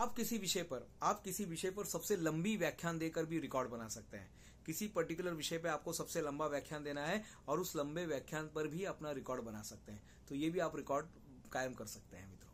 आप किसी विषय पर आप किसी विषय पर सबसे लंबी व्याख्यान देकर भी रिकॉर्ड बना सकते हैं किसी पर्टिकुलर विषय पे आपको सबसे लंबा व्याख्यान देना है और उस लंबे व्याख्यान पर भी अपना रिकॉर्ड बना सकते हैं तो ये भी आप रिकॉर्ड कायम कर सकते हैं मित्रों